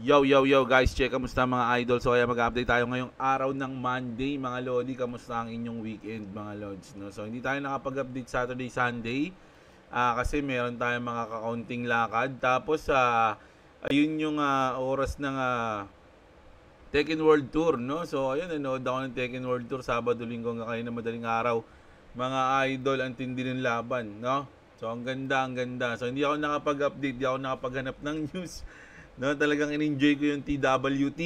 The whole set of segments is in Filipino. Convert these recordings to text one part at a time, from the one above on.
Yo, yo, yo guys, check kamusta mga idol. So, ayan, mag-update tayo ngayong araw ng Monday, mga lodi. Kamusta ang inyong weekend, mga lods, no? So, hindi tayo nakapag-update Saturday, Sunday. Uh, kasi meron tayong mga kakaunting lakad. Tapos, uh, ayun yung uh, oras ng uh, Tekken World Tour, no? So, ayun, nanood ako ng Tekken World Tour. Sabado, linggo, nga kayo na madaling araw. Mga idol, ang tindi ng laban, no? So, ang ganda, ang ganda. So, hindi ako nakapag-update, hindi ako nakapaghanap ng news. No, talagang in-enjoy ko yung TWT,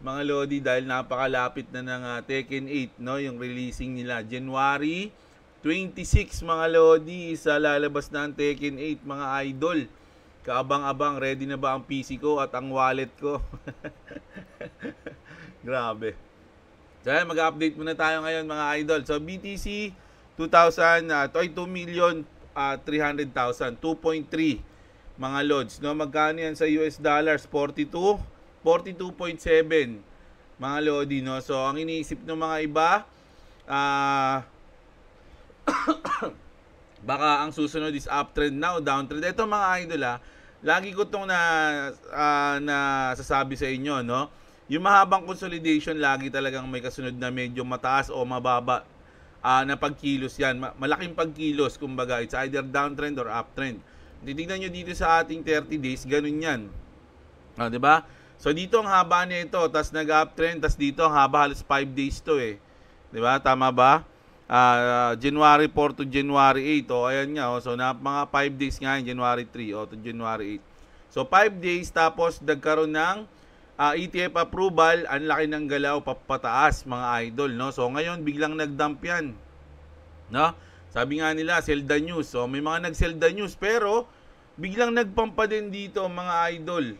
mga Lodi, dahil napakalapit na ng uh, Tekken 8, no, yung releasing nila. January 26, mga Lodi, isa lalabas na ang Tekken 8, mga idol. Kaabang-abang, ready na ba ang PC ko at ang wallet ko? Grabe. So, mag-update muna tayo ngayon mga idol. So, BTC 2,000, uh, 2 million uh, 300,000, 2.3 mga lods. No? Magkano yan sa US dollars? 42? 42.7 mga lodi. No? So, ang iniisip ng mga iba, ah... Uh, baka ang susunod is uptrend now, downtrend. Ito mga idol ha, ah, lagi ko tong na, uh, nasasabi sa inyo, no? Yung mahabang consolidation, lagi talagang may kasunod na medyo mataas o mababa uh, na pagkilos yan. Malaking pagkilos, kumbaga, it's either downtrend or uptrend. Titignan nyo dito sa ating 30 days, ganun yan. O, oh, ah, di ba? So, dito ang haba niya ito, tas nag-uptrend, tas dito ang haba halos 5 days to eh. Di ba? Tama ba? Uh, January 4 to January 8. O, oh, ayan nga. Oh. So, na, mga 5 days nga yan, January 3 oh, to January 8. So, 5 days, tapos nagkaroon ng uh, ah, ETF approval, ang laki ng galaw papataas, mga idol. No? So, ngayon, biglang nag-dump yan. No? Sabi nga nila, sell the news. So, may mga nag-sell the news, pero biglang nagpampa din dito mga idol,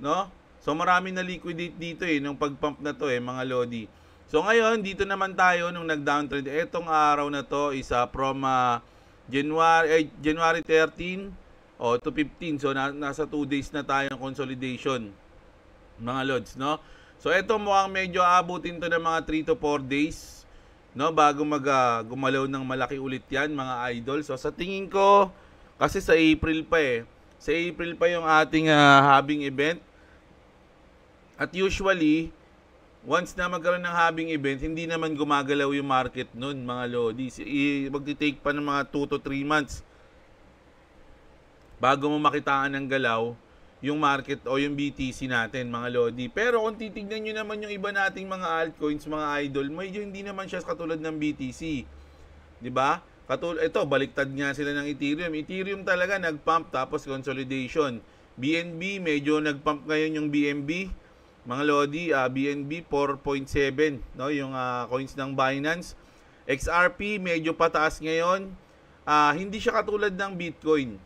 no? So marami na liquidate dito eh nung pagpump na to eh mga lodi. So ngayon dito naman tayo nung nag-downtrend. Etong araw na to isa from uh, January eh, January 13 oh, to 15. So na, nasa 2 days na tayong consolidation mga lods, no? So eto mukhang medyo aabutin to ng mga 3 to 4 days no bago mag uh, gumalaw ng malaki ulit yan mga idol. So sa tingin ko kasi sa April pa eh. Sa April pa yung ating uh, ah, having event. At usually, once na magkaroon ng having event, hindi naman gumagalaw yung market nun, mga lodis. Magti-take pa ng mga 2 to 3 months bago mo makitaan ng galaw yung market o yung BTC natin, mga lodi. Pero kung titignan nyo naman yung iba nating mga altcoins, mga idol, medyo hindi naman siya katulad ng BTC. 'Di ba? Katul ito, baliktad nga sila ng Ethereum. Ethereum talaga nagpump tapos consolidation. BNB, medyo nagpump ngayon yung BNB. Mga Lodi, uh, BNB 4.7, no? yung uh, coins ng Binance. XRP, medyo pataas ngayon. Uh, hindi siya katulad ng Bitcoin.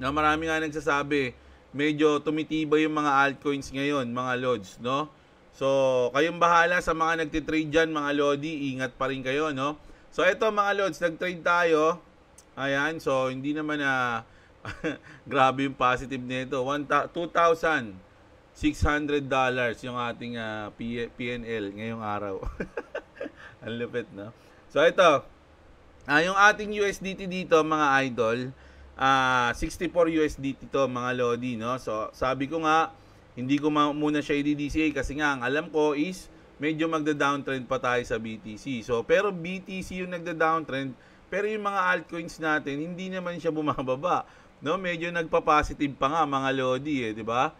Na no, marami nga nagsasabi, medyo tumitibay yung mga altcoins ngayon, mga Lods. No? So, kayong bahala sa mga nagtitrade dyan, mga Lodi. Ingat pa rin kayo, no? So ito mga lords, nag-trade tayo. Ayan, so hindi naman na grabe yung positive nito. $2,600 dollars yung ating uh, ah, PNL ngayong araw. Ang lupit, no? So ito, uh, ah, yung ating USDT dito mga idol, uh, 64 USDT to mga lodi, no? So sabi ko nga, hindi ko muna siya i-DCA kasi nga ang alam ko is medyo magda-downtrend pa tayo sa BTC. So, pero BTC yung nagda-downtrend, pero yung mga altcoins natin, hindi naman siya bumababa. No, medyo nagpa-positive pa nga mga lodi eh, 'di ba?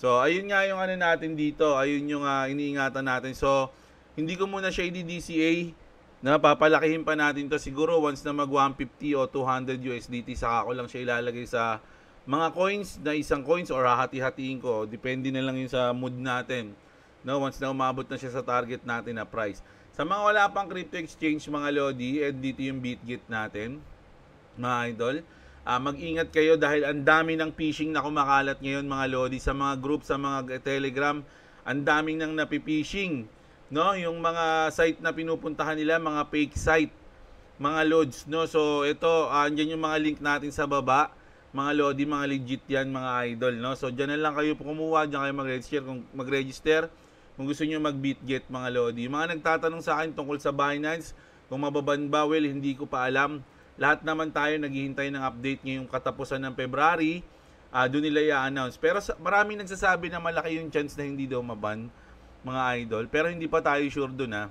So, ayun nga yung ano natin dito. Ayun yung uh, iniingatan natin. So, hindi ko muna siya i-DCA. Na papalakihin pa natin to siguro once na mag 150 o 200 USDT saka ko lang siya ilalagay sa mga coins na isang coins or hahati-hatiin ko. Depende na lang yun sa mood natin. No, once na umabot na siya sa target natin na price. Sa mga wala pang crypto exchange mga lodi, and eh, dito yung BitGit natin, mga idol. Uh, mag-ingat kayo dahil ang dami ng phishing na kumakalat ngayon mga lodi sa mga group, sa mga Telegram. Ang daming nang napipishing. No, yung mga site na pinupuntahan nila, mga fake site, mga lods, no. So ito, uh, andyan yung mga link natin sa baba mga lodi, mga legit yan, mga idol, no? So, dyan na lang kayo kumuha, dyan kayo mag-register. Kung mag-register, kung gusto nyo mag get mga Lodi. Yung mga nagtatanong sa akin tungkol sa Binance, kung mababan ba, well, hindi ko pa alam. Lahat naman tayo naghihintay ng update ngayong katapusan ng February. Uh, doon nila i-announce. Pero sa, maraming nagsasabi na malaki yung chance na hindi daw maban mga idol. Pero hindi pa tayo sure doon ha. Ah.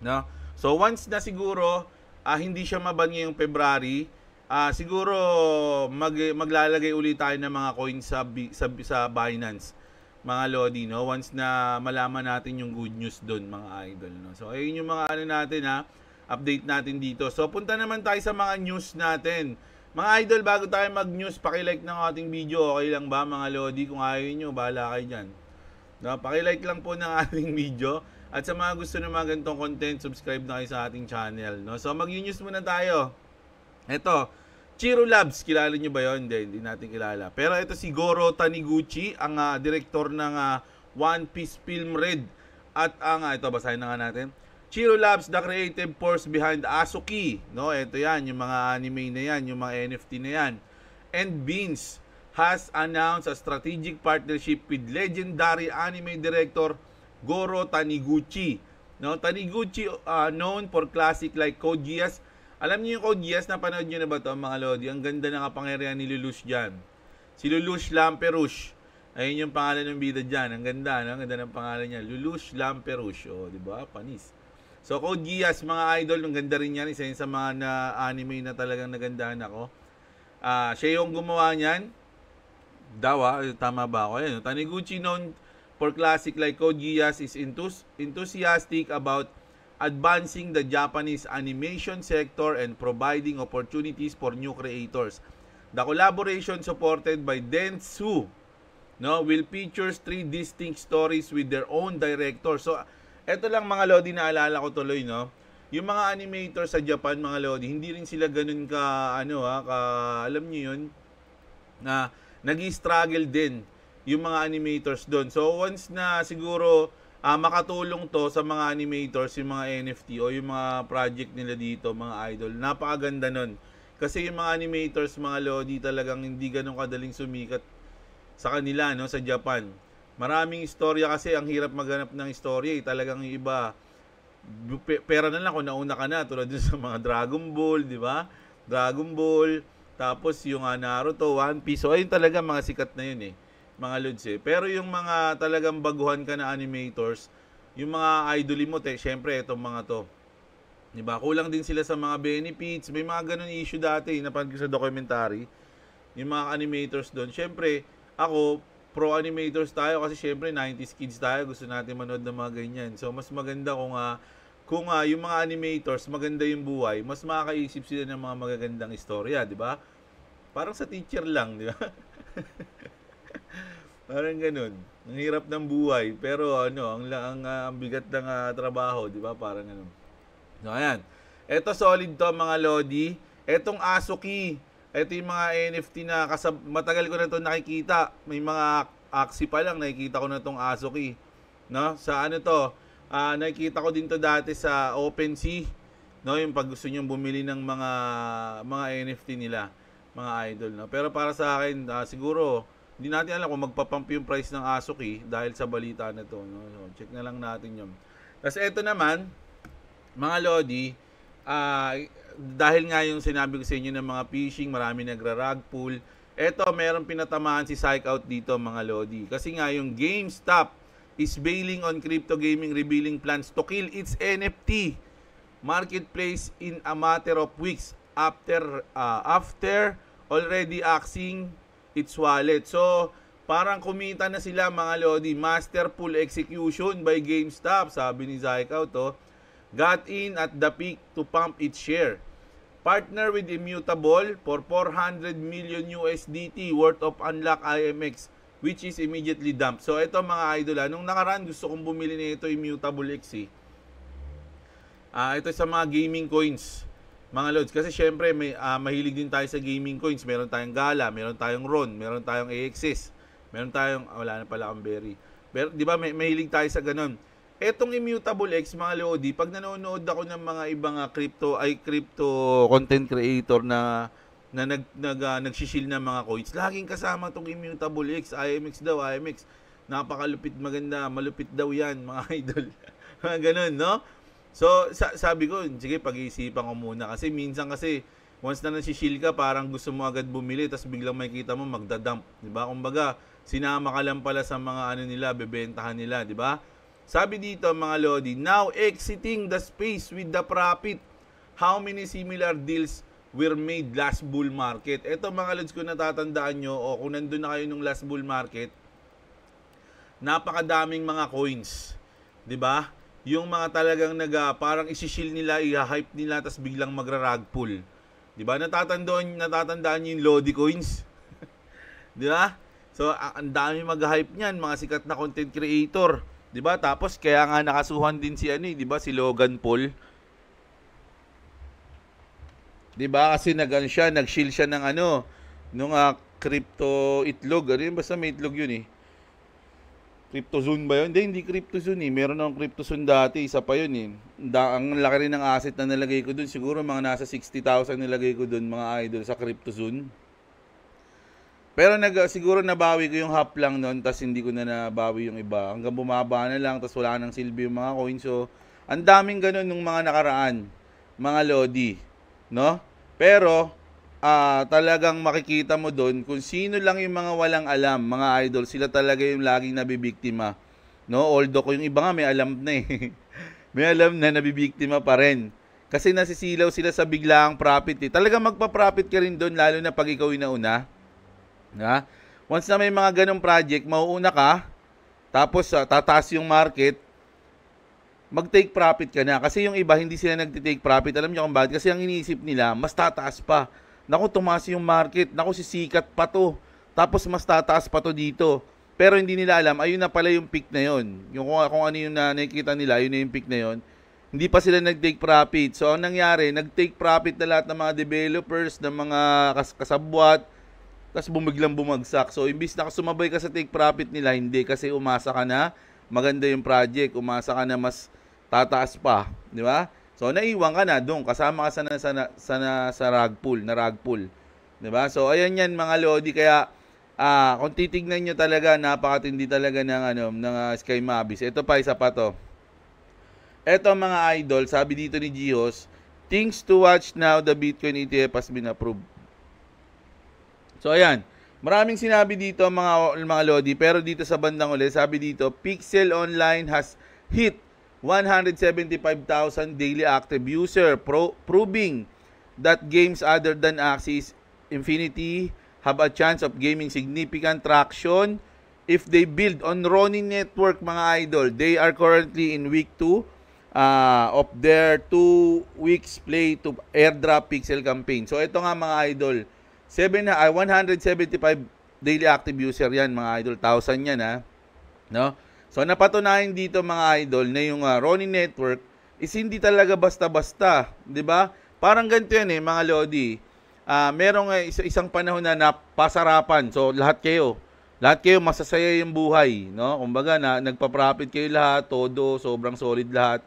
No? So once na siguro uh, hindi siya maban ngayong February, uh, siguro mag, maglalagay ulit tayo ng mga coins sa, sa, sa Binance mga Lodi, no? Once na malaman natin yung good news doon, mga idol, no? So, ayun yung mga ano natin, ha? Update natin dito. So, punta naman tayo sa mga news natin. Mga idol, bago tayo mag-news, paki-like ng ating video. Okay lang ba, mga Lodi? Kung ayaw nyo, bahala kayo dyan. No? Paki-like lang po ng ating video. At sa mga gusto ng mga ganitong content, subscribe na kayo sa ating channel, no? So, mag-news muna tayo. Ito, Chiro Labs, kilala nyo ba yun? Hindi, hindi natin kilala. Pero ito si Goro Taniguchi, ang uh, ah, director ng uh, One Piece Film Red. At ang, ah, uh, ito, basahin na nga natin. Chiro Labs, the creative force behind Asuki. No, ito yan, yung mga anime na yan, yung mga NFT na yan. And Beans has announced a strategic partnership with legendary anime director Goro Taniguchi. No, Taniguchi, uh, known for classic like Code Geass, alam niyo yung Code Yes, napanood niyo na ba to mga Lodi? Ang ganda ng kapangyarihan ni Lelouch dyan. Si Lelouch Lamperouche. Ayun yung pangalan ng bida dyan. Ang ganda, no? Ang ganda ng pangalan niya. Lelouch Lamperouche. O, oh, di ba? Panis. So, Code Geass, mga idol, ang ganda rin yan. Isa yun sa mga na anime na talagang nagandahan ako. Uh, siya yung gumawa niyan. Dawa, eh, tama ba ako? Ayun, Taniguchi noon for classic like Code Geass is enthus- enthusiastic about advancing the Japanese animation sector and providing opportunities for new creators. The collaboration supported by Dentsu no, will feature three distinct stories with their own director. So, eto lang mga Lodi, naalala ko tuloy, no? Yung mga animator sa Japan, mga Lodi, hindi rin sila ganun ka, ano ha, ka, alam nyo yun, na nag struggle din yung mga animators doon. So, once na siguro uh, makatulong to sa mga animators, yung mga NFT o yung mga project nila dito, mga idol. Napakaganda nun. Kasi yung mga animators, mga Lodi, talagang hindi ganun kadaling sumikat sa kanila, no, sa Japan. Maraming istorya kasi, ang hirap maganap ng istorya. Eh. Talagang yung iba, pera na lang kung nauna ka na, tulad dun sa mga Dragon Ball, di ba? Dragon Ball, tapos yung uh, Naruto, One Piece. So, ayun talaga, mga sikat na yun eh mga lods eh. Pero yung mga talagang baguhan ka na animators, yung mga idol mo, te, syempre itong mga to. Diba? Kulang din sila sa mga benefits. May mga ganun issue dati, napanood ko sa documentary. Yung mga animators doon. Syempre, ako, pro animators tayo kasi syempre 90s kids tayo. Gusto natin manood ng mga ganyan. So, mas maganda kung uh, kung uh, yung mga animators maganda yung buhay, mas makakaisip sila ng mga magagandang istorya, di ba? Parang sa teacher lang, di ba? Parang ganun. Ang hirap ng buhay, pero ano, ang ang, ah, ang bigat ng uh, trabaho, 'di ba? Parang ganun. So ayan. Ito solid 'to mga lodi. Etong Asuki, ito yung mga NFT na kasab- matagal ko na 'to nakikita. May mga Axie pa lang nakikita ko na 'tong Asuki, no? Sa ano 'to? Uh, nakikita ko din 'to dati sa OpenSea, no? Yung pag gusto niyo bumili ng mga mga NFT nila, mga idol, no? Pero para sa akin, uh, siguro hindi natin alam kung magpapump yung price ng Asoki eh, dahil sa balita na to. No? So, check na lang natin yun. Tapos ito naman, mga Lodi, uh, dahil nga yung sinabi ko sa inyo ng mga phishing, marami nagra-rag pull. Eto, meron pinatamaan si Psych Out dito mga Lodi. Kasi nga yung GameStop is bailing on crypto gaming revealing plans to kill its NFT marketplace in a matter of weeks after uh, after already axing its wallet. So, parang kumita na sila mga Lodi. Masterful execution by GameStop, sabi ni Zykow to. Got in at the peak to pump its share. Partner with Immutable for 400 million USDT worth of unlock IMX which is immediately dumped. So ito mga idol, ah, nung nakaraan gusto kong bumili nito Immutable X. Eh. Ah, ito sa mga gaming coins mga Lods. Kasi syempre, may, uh, mahilig din tayo sa gaming coins. Meron tayong Gala, meron tayong Ron, meron tayong AXS, meron tayong, ah, wala na pala akong Berry. Pero, di ba, may, mahilig tayo sa ganun. Etong Immutable X, mga Lodi, pag nanonood ako ng mga ibang ah, crypto, ay crypto content creator na na nag, nag uh, nagsishil ng mga coins, laging kasama tong Immutable X, IMX daw, IMX. Napakalupit maganda, malupit daw yan, mga idol. mga ganun, no? So, sa- sabi ko, sige, pag-iisipan ko muna. Kasi minsan kasi, once na nasishil ka, parang gusto mo agad bumili, tapos biglang makikita mo, magdadump. Di ba? Kumbaga, sinama ka lang pala sa mga ano nila, bebentahan nila, di ba? Sabi dito mga Lodi, now exiting the space with the profit. How many similar deals were made last bull market? Ito mga Lods, kung natatandaan nyo, o kung nandun na kayo nung last bull market, napakadaming mga coins. di ba? yung mga talagang naga ah, parang isishil nila, i-hype nila tapos biglang magra-rag pull. 'Di ba? Natatandaan natatandaan yung Lodi Coins. 'Di ba? So ang dami mag-hype niyan, mga sikat na content creator, 'di ba? Tapos kaya nga nakasuhan din si ano, eh, 'di ba? Si Logan Paul. 'Di ba? Kasi nagan siya, nag-shield siya ng ano, nung uh, crypto itlog, ano yun? basta may itlog yun eh. Cryptozone ba yun? Hindi, hindi Cryptozone eh. Meron akong Cryptozone dati, isa pa yun eh. Da, ang laki rin ng asset na nilagay ko dun. Siguro mga nasa 60,000 nilagay ko dun, mga idol, sa Cryptozone. Pero nag, siguro nabawi ko yung half lang nun, tapos hindi ko na nabawi yung iba. Hanggang bumaba na lang, tapos wala nang silbi yung mga coins. So, ang daming ganun nung mga nakaraan, mga Lodi, no? Pero, uh, talagang makikita mo doon kung sino lang yung mga walang alam, mga idol, sila talaga yung laging nabibiktima. No, although yung iba nga may alam na eh. may alam na nabibiktima pa rin. Kasi nasisilaw sila sa biglaang profit eh. Talagang magpa-profit ka rin doon lalo na pag ikaw yung nauna. Ha? Once na may mga ganong project, mauuna ka, tapos uh, tataas yung market, mag-take profit ka na. Kasi yung iba, hindi sila nag-take profit. Alam niyo kung bakit? Kasi ang iniisip nila, mas tataas pa Naku, tumaas yung market. Naku, sisikat pa to. Tapos mas tataas pa to dito. Pero hindi nila alam, ayun na pala yung peak na yon. Yung kung, kung ano yung nakikita nila, yun na yung peak na yon. Hindi pa sila nag-take profit. So, ang nangyari, nag-take profit na lahat ng mga developers, ng mga kas kasabwat, tapos bumiglang bumagsak. So, imbis na sumabay ka sa take profit nila, hindi. Kasi umasa ka na maganda yung project, umasa ka na mas tataas pa. Di ba? So naiwan ka na doon kasama ka sa na, sa, sa, na, sa rag pool, na rag pool. 'Di ba? So ayan 'yan mga lodi kaya ah kung titingnan niyo talaga napakatindi talaga ng ano ng uh, Sky Mavis. Ito pa isa pa to. Ito mga idol, sabi dito ni Gios, things to watch now the Bitcoin ETF has been approved. So ayan, maraming sinabi dito mga mga lodi pero dito sa bandang uli sabi dito Pixel Online has hit 175,000 daily active user, pro- proving that games other than Axis Infinity have a chance of gaining significant traction if they build on Ronin Network, mga idol. They are currently in week 2 uh, of their 2 weeks play to airdrop pixel campaign. So ito nga mga idol, 7 uh, 175 daily active user 'yan mga idol, 1000 'yan ha. No? So napatunayan dito mga idol na yung uh, ah, Ronin Network is hindi talaga basta-basta, 'di ba? Parang ganito yan eh mga lodi. Uh, merong uh, eh, is- isang panahon na napasarapan. So lahat kayo, lahat kayo masasaya yung buhay, no? Kumbaga na nagpa-profit kayo lahat, todo, sobrang solid lahat.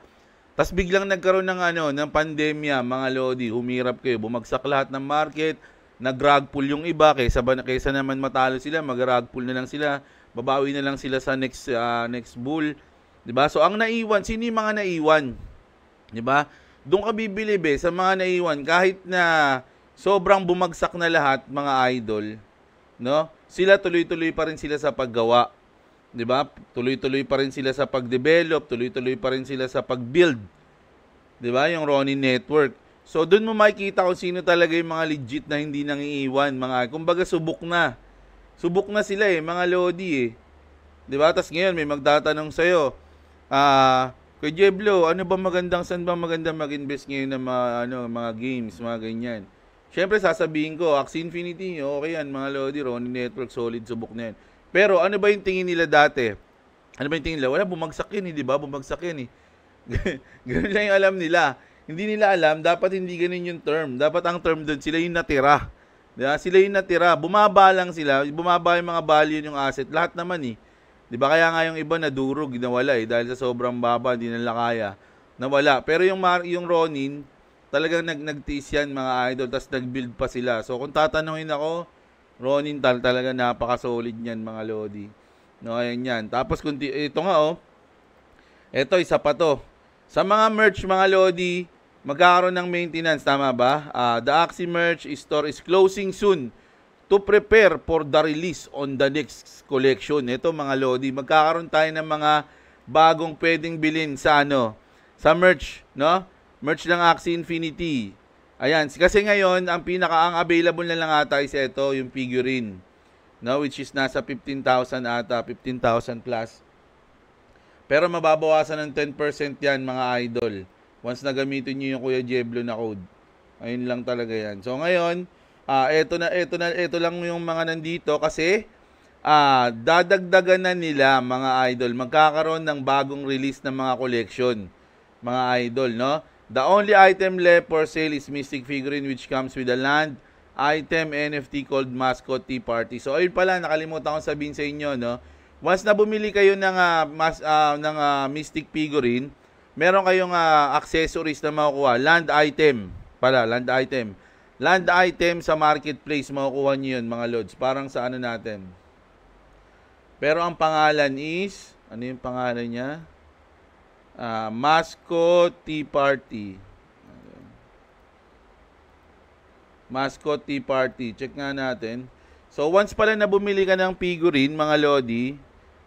Tapos biglang nagkaroon ng ano, ng pandemya, mga lodi, humirap kayo, bumagsak lahat ng market, nag rug pull yung iba kaysa kaysa naman matalo sila, mag rug pull na lang sila babawi na lang sila sa next uh, next bull, 'di ba? So ang naiwan, sino yung mga naiwan? 'Di ba? Doon ka bibili be sa mga naiwan kahit na sobrang bumagsak na lahat mga idol, no? Sila tuloy-tuloy pa rin sila sa paggawa. 'Di ba? Tuloy-tuloy pa rin sila sa pagdevelop, tuloy-tuloy pa rin sila sa pagbuild. 'Di ba? Yung Ronnie Network. So doon mo makikita kung sino talaga yung mga legit na hindi nang iiwan, mga kumbaga subok na subok na sila eh, mga Lodi eh. 'Di ba? Tapos ngayon may magtatanong sa iyo. Ah, uh, Kuya Jeblo, ano ba magandang saan ba maganda mag-invest ngayon ng mga ano, mga games, mga ganyan. Siyempre sasabihin ko, Axie Infinity, okay yan, mga Lodi, Ronin Network, solid subok na yan. Pero ano ba yung tingin nila dati? Ano ba yung tingin nila? Wala, bumagsak yun eh, di ba? Bumagsak yun eh. Ganun lang yung alam nila. Hindi nila alam, dapat hindi ganun yung term. Dapat ang term doon, sila yung natira. Diba? Sila yung natira. Bumaba lang sila. Bumaba yung mga value yung asset. Lahat naman eh. Di ba kaya nga yung iba nadurog, nawala eh. Dahil sa sobrang baba, hindi nila kaya. Nawala. Pero yung, Mar- yung Ronin, talagang nag nagtiis yan mga idol. Tapos nag-build pa sila. So kung tatanungin ako, Ronin tal talaga napaka-solid niyan mga Lodi. No, ayan yan. Tapos kundi, ito nga oh. Ito, isa pa to. Sa mga merch mga Lodi, magkakaroon ng maintenance, tama ba? Uh, the Axie Merch store is closing soon to prepare for the release on the next collection. Ito mga Lodi, magkakaroon tayo ng mga bagong pwedeng bilhin sa ano, sa merch, no? Merch ng Axie Infinity. Ayan, kasi ngayon, ang pinaka ang available na lang ata is ito, yung figurine. No, which is nasa 15,000 ata, 15,000 plus. Pero mababawasan ng 10% 'yan mga idol. Once na gamitin niyo yung Kuya Jeblo na code. Ayun lang talaga yan. So ngayon, uh, eto na eto na eto lang yung mga nandito kasi uh, dadagdagan na nila mga idol. Magkakaroon ng bagong release ng mga collection. Mga idol, no? The only item left for sale is Mystic Figurine which comes with a land item NFT called Mascot Tea Party. So ayun pala, nakalimutan ko sabihin sa inyo, no? Once na bumili kayo ng, uh, mas, uh, ng uh, Mystic Figurine, meron kayong uh, accessories na makukuha. Land item pala, land item. Land item sa marketplace, makukuha nyo yun mga lods. Parang sa ano natin. Pero ang pangalan is, ano yung pangalan niya? Uh, Masco Tea Party. Masco Tea Party. Check nga natin. So, once pala na bumili ka ng figurine, mga Lodi,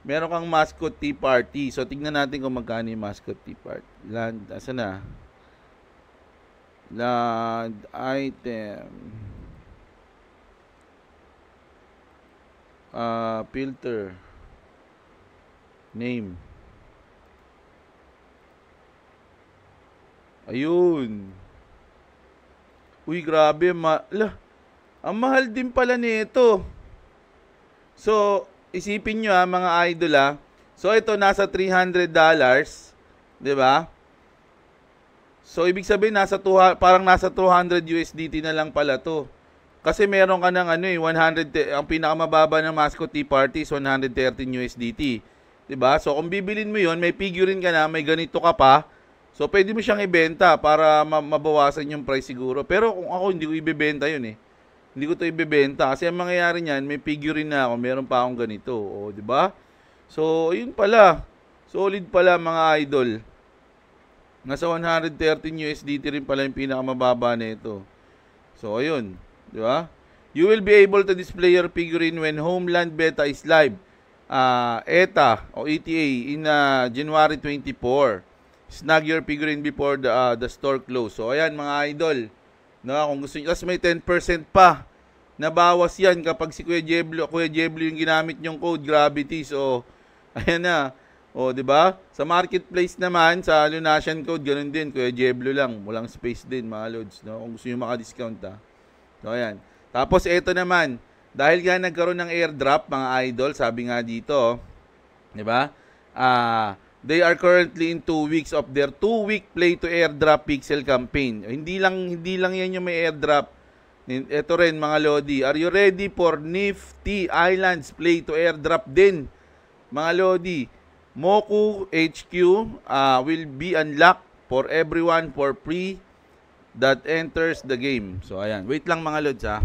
meron kang mascot tea party. So, tignan natin kung magkano yung mascot tea party. Land, asa na? Land item. Uh, filter. Name. Ayun. Uy, grabe. Ma Ala, ang mahal din pala nito. So, isipin nyo ha, ah, mga idol ha. Ah. So, ito nasa $300, di ba? So, ibig sabihin, nasa two, parang nasa 200 USDT na lang pala to. Kasi meron ka ng ano eh, 100, ang pinakamababa ng mascot Tea Party is 113 USDT. ba diba? So, kung bibilin mo yon may figurine ka na, may ganito ka pa, so pwede mo siyang ibenta para mabawasan yung price siguro. Pero kung ako, hindi ko ibebenta yun eh. Hindi ko to ibebenta kasi ang mangyayari niyan, may figurine na ako, meron pa akong ganito, o di ba? So, yun pala. Solid pala mga idol. Nasa 113 USDT rin pala yung pinakamababa nito. So, ayun, di ba? You will be able to display your figurine when Homeland Beta is live. Uh, ETA o ETA in uh, January 24. Snag your figurine before the, uh, the store close. So, ayan mga idol. No, kung gusto niyo, tapos may 10% pa. Nabawas 'yan kapag si Kuya Jeblo, Kuya Jeblo yung ginamit yung code Gravity. So, ayan na. Oh, di ba? Sa marketplace naman, sa Lunasian Code, ganun din. Kuya Jeblo lang. Walang space din, mga lods. No? Kung gusto niyo maka-discount, ha? So, ayan. Tapos, ito naman. Dahil nga nagkaroon ng airdrop, mga idol, sabi nga dito, di ba? Ah, uh, They are currently in two weeks of their two-week play to airdrop pixel campaign. Hindi lang hindi lang 'yan yung may airdrop. Ito rin mga lodi, are you ready for Nifty Islands play to airdrop din? Mga lodi, Moku HQ uh, ah, will be unlocked for everyone for free that enters the game. So ayan, wait lang mga lods ha.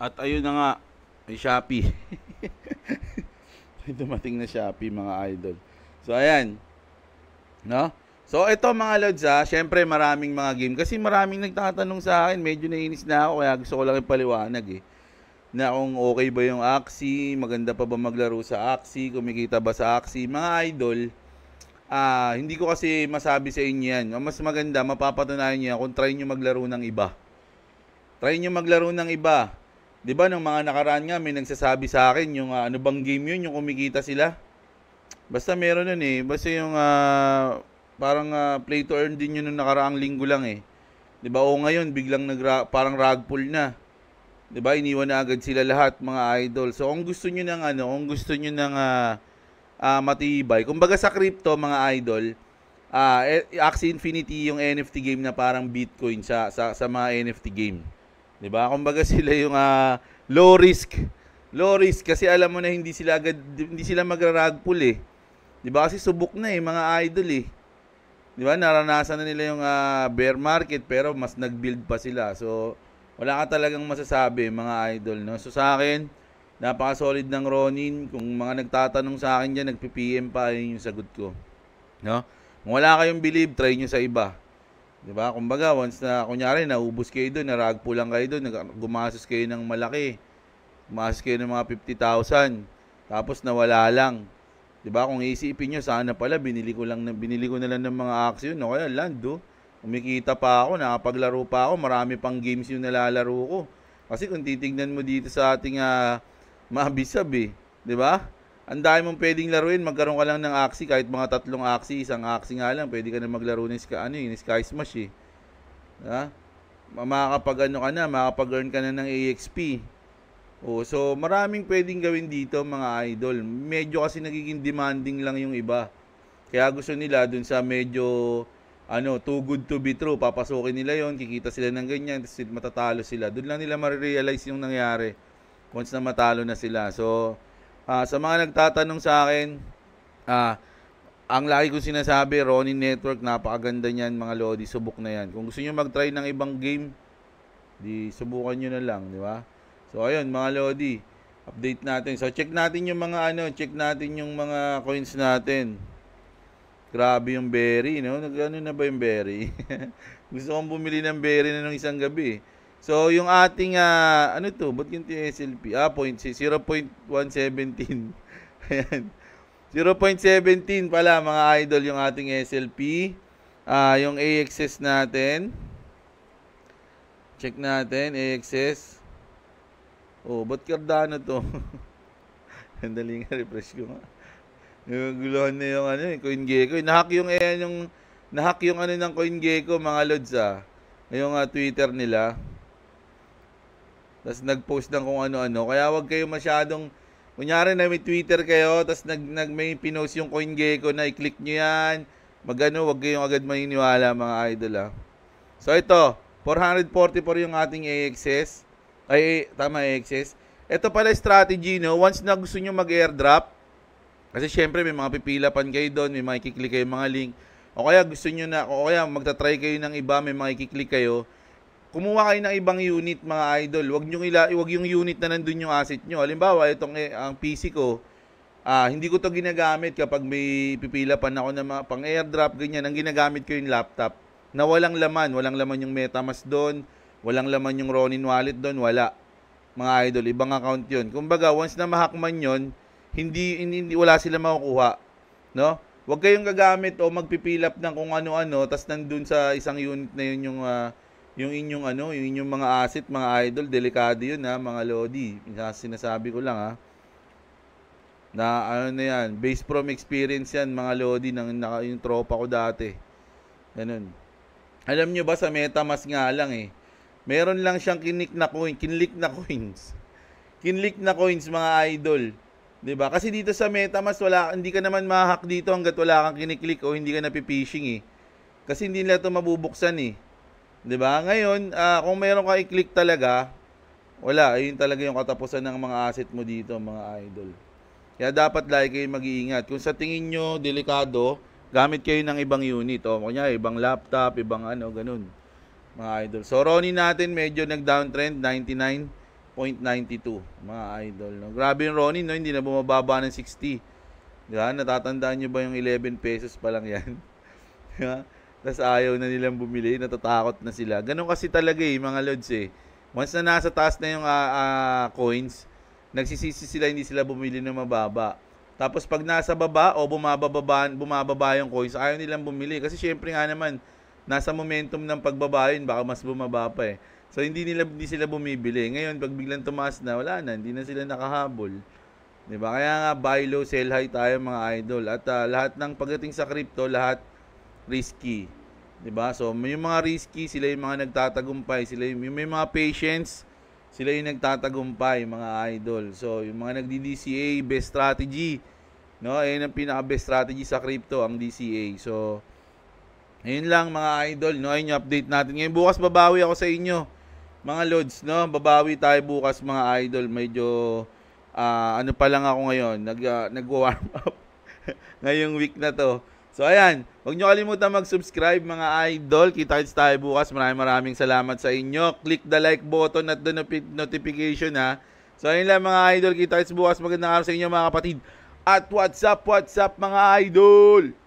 At ayun na nga, may Shopee. may dumating na Shopee mga idol. So ayan. No? So ito mga lods ha, syempre maraming mga game kasi maraming nagtatanong sa akin, medyo nainis na ako kaya gusto ko lang ipaliwanag eh. Na kung okay ba yung Axie, maganda pa ba maglaro sa Axie, kumikita ba sa Axie, mga idol. Ah, uh, hindi ko kasi masabi sa inyo yan. Mas maganda, mapapatunayan niya kung try nyo maglaro ng iba. Try nyo maglaro ng iba 'Di ba nung mga nakaraan nga may nagsasabi sa akin yung uh, ano bang game yun yung kumikita sila. Basta meron nun eh. Basta yung uh, parang uh, play to earn din yun nung nakaraang linggo lang eh. 'Di ba? O ngayon biglang nag parang rug pull na. 'Di ba? Iniwan na agad sila lahat mga idol. So kung gusto niyo ng ano, kung gusto niyo ng uh, uh, matibay. Kumbaga sa crypto mga idol, uh, Axie Infinity yung NFT game na parang Bitcoin sa sa, sa mga NFT game. 'Di ba? Kumbaga sila yung uh, low risk. Low risk kasi alam mo na hindi sila agad hindi sila magra rug pull eh. 'Di ba? Kasi subok na eh mga idol eh. 'Di ba? Naranasan na nila yung uh, bear market pero mas nag-build pa sila. So wala ka talagang masasabi mga idol, no? So sa akin, napaka-solid ng Ronin. Kung mga nagtatanong sa akin diyan, nagpi-PM pa yun yung sagot ko. No? Kung wala kayong believe, try nyo sa iba. 'Di ba? Kumbaga, once na kunyari na ubos kayo doon, naragpo lang kayo doon, gumastos kayo ng malaki. Gumastos kayo ng mga 50,000. Tapos nawala lang. 'Di ba? Kung iisipin niyo, sana pala binili ko lang binili ko na lang ng mga aksyon, no? Kaya land, oh. Kumikita pa ako, nakapaglaro pa ako, marami pang games yung nalalaro ko. Kasi kung titignan mo dito sa ating uh, mabisab eh, 'di ba? Ang dami mong pwedeng laruin, magkaroon ka lang ng axi, kahit mga tatlong axi, isang axi nga lang, pwede ka na maglaro ng sky, ano, yun, eh, sky smash eh. Ha? Makakapag ano ka na, makakapag-earn ka na ng EXP. Oh, so maraming pwedeng gawin dito mga idol. Medyo kasi nagiging demanding lang yung iba. Kaya gusto nila dun sa medyo ano, too good to be true. Papasukin nila yon kikita sila ng ganyan, tapos matatalo sila. Doon lang nila marirealize yung nangyari once na matalo na sila. So, Uh, sa mga nagtatanong sa akin, uh, ang lagi kong sinasabi, Ronin Network, napakaganda niyan mga Lodi, subok na yan. Kung gusto niyo mag-try ng ibang game, di subukan niyo na lang, di ba? So ayun mga Lodi, update natin. So check natin yung mga ano, check natin yung mga coins natin. Grabe yung berry, no? Nagano na ba yung berry? gusto kong bumili ng berry na nung isang gabi. eh. So, yung ating, uh, ano to, ba't yung SLP? Ah, 0.6, 0.117. Ayan. 0.17 pala, mga idol, yung ating SLP. Uh, ah, yung AXS natin. Check natin, AXS. Oh, ba't Cardano to? Handali nga, refresh ko nga. Yung guluhan na yung ano, yung CoinGecko. Nahack yung, ayan, yung, nahack yung ano ng CoinGecko, mga lods ah. Yung uh, Twitter nila. Tapos nag-post ng kung ano-ano. Kaya wag kayo masyadong, kunyari na may Twitter kayo, tapos nag, nag, may pinost yung CoinGecko na i-click nyo yan. Magano, wag kayong agad maniniwala mga idol ah. So ito, 444 yung ating AXS. Ay, tama AXS. Ito pala strategy, no? Once na gusto nyo mag-airdrop, kasi syempre may mga pipilapan kayo doon, may makikiklik kayo mga link. O kaya gusto nyo na, o kaya magta-try kayo ng iba, may makikiklik kayo kumuha kayo ng ibang unit mga idol. Huwag niyo ila wag yung unit na nandoon yung asset niyo. Halimbawa, itong eh, ang PC ko, ah, hindi ko to ginagamit kapag may pipila pa ako ng pang airdrop ganyan. Ang ginagamit ko yung laptop na walang laman, walang laman yung MetaMask doon, walang laman yung Ronin wallet doon, wala. Mga idol, ibang account 'yun. Kumbaga, once na ma-hack man 'yon, hindi, hindi wala sila makukuha, no? Huwag kayong gagamit o magpipilap ng kung ano-ano, tas nandun sa isang unit na yun yung uh, yung inyong ano, yung inyong mga asset, mga idol, delikado yun ha, mga lodi. Sinasabi ko lang ha. Na ano na yan, based from experience yan mga lodi ng na, yung tropa ko dati. Ganun. Alam nyo ba sa MetaMask nga lang eh. Meron lang siyang kinik na coin, kinlik na coins. Kinlik na coins mga idol. 'Di ba? Kasi dito sa MetaMask wala hindi ka naman mahak dito hangga't wala kang kiniklik o hindi ka napi-phishing eh. Kasi hindi nila 'to mabubuksan eh. 'Di ba? Ngayon, uh, kung meron ka i-click talaga, wala, ayun talaga yung katapusan ng mga asset mo dito, mga idol. Kaya dapat lagi kayong mag-iingat. Kung sa tingin nyo, delikado, gamit kayo ng ibang unit. O, kunya, ibang laptop, ibang ano, ganun. Mga idol. So, Ronnie natin medyo nag-downtrend, 99.92. Mga idol. No? Grabe yung Ronnie, no? hindi na bumababa ng 60. Diba? Natatandaan nyo ba yung 11 pesos pa lang yan? diba? Tapos ayaw na nilang bumili, natatakot na sila. Ganun kasi talaga eh, mga lods eh. Once na nasa taas na yung uh, uh, coins, nagsisisi sila, hindi sila bumili ng mababa. Tapos pag nasa baba o bumababa, bumababa yung coins, ayaw nilang bumili. Kasi syempre nga naman, nasa momentum ng pagbaba yun, baka mas bumaba pa eh. So hindi nila hindi sila bumibili. Ngayon pag biglang tumaas na, wala na, hindi na sila nakahabol. 'Di ba? Kaya nga buy low, sell high tayo mga idol. At uh, lahat ng pagdating sa crypto, lahat risky. 'Di ba? So yung mga risky, sila yung mga nagtatagumpay, sila yung, yung may mga patience, sila yung nagtatagumpay, mga idol. So yung mga nagdi-DCA, best strategy, no? Ayun ang pinaka-best strategy sa crypto, ang DCA. So ayun lang mga idol, no? Ayun yung update natin. Ngayon bukas babawi ako sa inyo. Mga lords, no? Babawi tayo bukas mga idol. Medyo uh, ano pa lang ako ngayon, nag uh, nag-warm up ngayong week na to. So ayan, Huwag nyo kalimutan mag-subscribe mga idol. Kita-kits tayo bukas. Maraming maraming salamat sa inyo. Click the like button at the notification ha. So ayun lang mga idol. Kita-kits bukas. Magandang araw sa inyo mga kapatid. At what's up, what's up mga idol!